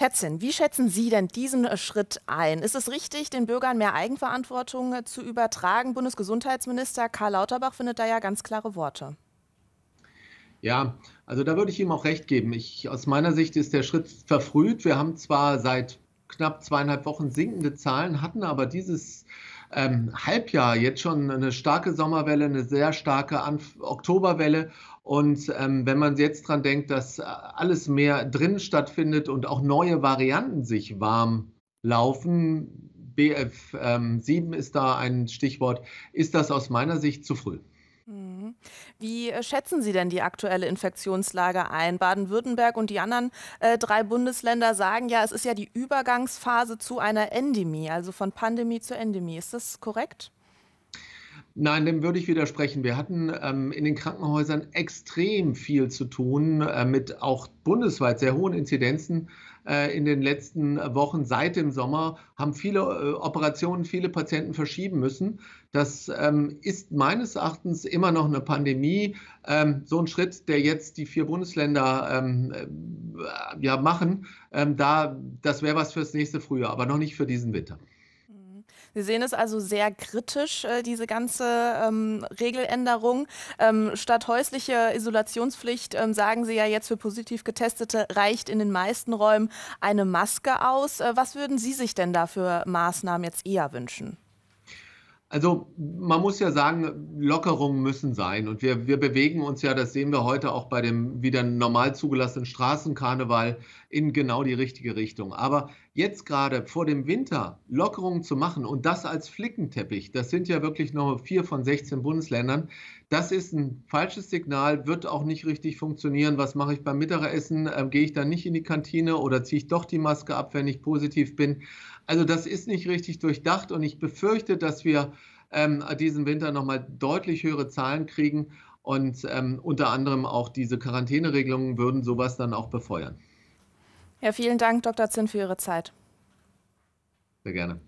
Herr Zinn, wie schätzen Sie denn diesen äh, Schritt ein? Ist es richtig, den Bürgern mehr Eigenverantwortung äh, zu übertragen? Bundesgesundheitsminister Karl Lauterbach findet da ja ganz klare Worte. Ja, also da würde ich ihm auch recht geben. Ich, aus meiner Sicht ist der Schritt verfrüht. Wir haben zwar seit knapp zweieinhalb Wochen sinkende Zahlen, hatten aber dieses ähm, Halbjahr jetzt schon eine starke Sommerwelle, eine sehr starke Anf Oktoberwelle. Und ähm, wenn man jetzt daran denkt, dass äh, alles mehr drin stattfindet und auch neue Varianten sich warm laufen, BF7 ähm, ist da ein Stichwort, ist das aus meiner Sicht zu früh. Mhm. Wie äh, schätzen Sie denn die aktuelle Infektionslage ein? Baden-Württemberg und die anderen äh, drei Bundesländer sagen ja, es ist ja die Übergangsphase zu einer Endemie, also von Pandemie zu Endemie. Ist das korrekt? Nein, dem würde ich widersprechen. Wir hatten ähm, in den Krankenhäusern extrem viel zu tun äh, mit auch bundesweit sehr hohen Inzidenzen, äh, in den letzten Wochen seit dem Sommer, haben viele äh, Operationen, viele Patienten verschieben müssen. Das ähm, ist meines Erachtens immer noch eine Pandemie. Ähm, so ein Schritt, der jetzt die vier Bundesländer ähm, äh, ja, machen, da, das wäre was fürs nächste Frühjahr, aber noch nicht für diesen Winter. Sie sehen es also sehr kritisch, äh, diese ganze ähm, Regeländerung. Ähm, statt häusliche Isolationspflicht ähm, sagen Sie ja jetzt für positiv Getestete reicht in den meisten Räumen eine Maske aus. Äh, was würden Sie sich denn da für Maßnahmen jetzt eher wünschen? Also man muss ja sagen, Lockerungen müssen sein. Und wir, wir bewegen uns ja, das sehen wir heute auch bei dem wieder normal zugelassenen Straßenkarneval, in genau die richtige Richtung. Aber jetzt gerade vor dem Winter Lockerungen zu machen und das als Flickenteppich, das sind ja wirklich nur vier von 16 Bundesländern, das ist ein falsches Signal, wird auch nicht richtig funktionieren. Was mache ich beim Mittagessen? Ähm, gehe ich dann nicht in die Kantine oder ziehe ich doch die Maske ab, wenn ich positiv bin? Also das ist nicht richtig durchdacht und ich befürchte, dass wir ähm, diesen Winter nochmal deutlich höhere Zahlen kriegen. Und ähm, unter anderem auch diese Quarantäneregelungen würden sowas dann auch befeuern. Ja, vielen Dank, Dr. Zinn, für Ihre Zeit. Sehr gerne.